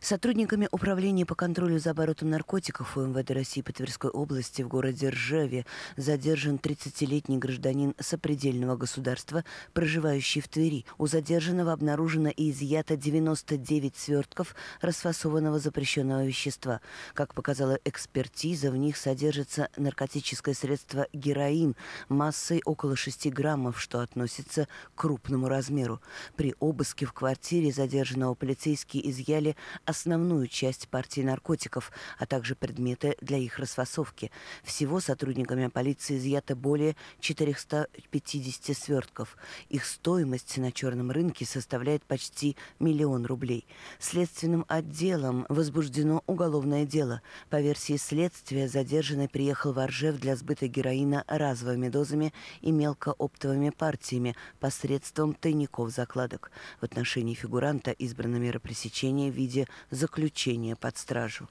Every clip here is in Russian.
Сотрудниками Управления по контролю за оборотом наркотиков УМВД России по Тверской области в городе Ржеве задержан 30-летний гражданин сопредельного государства, проживающий в Твери. У задержанного обнаружено и изъято 99 свертков расфасованного запрещенного вещества. Как показала экспертиза, в них содержится наркотическое средство героин массой около 6 граммов, что относится к крупному размеру. При обыске в квартире задержанного полицейские изъяли основную часть партии наркотиков, а также предметы для их расфасовки. Всего сотрудниками полиции изъято более 450 свертков. Их стоимость на черном рынке составляет почти миллион рублей. Следственным отделом возбуждено уголовное дело. По версии следствия, задержанный приехал в Ржев для сбыта героина разовыми дозами и мелкооптовыми партиями посредством тайников закладок. В отношении фигуранта избрано мера пресечения в виде заключения под стражу.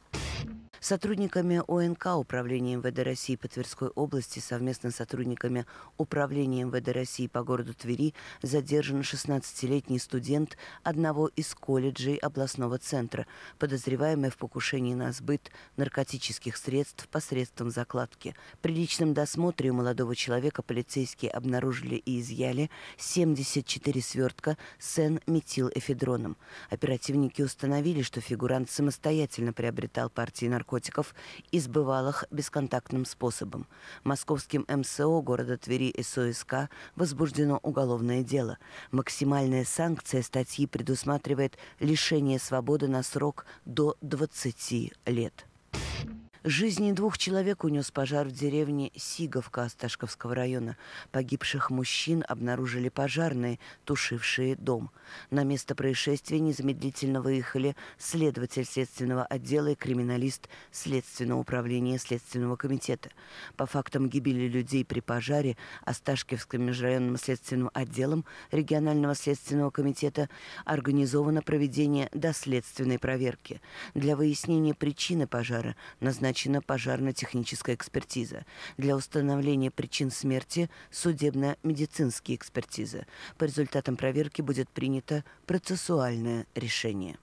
Сотрудниками ОНК Управления МВД России по Тверской области совместно с сотрудниками Управления МВД России по городу Твери задержан 16-летний студент одного из колледжей областного центра, подозреваемый в покушении на сбыт наркотических средств посредством закладки. При личном досмотре у молодого человека полицейские обнаружили и изъяли 74 свертка сен метилэфедроном Оперативники установили, что фигурант самостоятельно приобретал партии наркотиков наркотиков и их бесконтактным способом. Московским МСО города Твери СОСК возбуждено уголовное дело. Максимальная санкция статьи предусматривает лишение свободы на срок до 20 лет. Жизни двух человек унес пожар в деревне Сиговка Осташковского района. Погибших мужчин обнаружили пожарные, тушившие дом. На место происшествия незамедлительно выехали следователь следственного отдела и криминалист Следственного управления Следственного комитета. По фактам гибели людей при пожаре Осташковским межрайонным следственным отделом регионального следственного комитета организовано проведение доследственной проверки. Для выяснения причины пожара назначено назначена пожарно-техническая экспертиза. Для установления причин смерти – судебно-медицинские экспертизы. По результатам проверки будет принято процессуальное решение.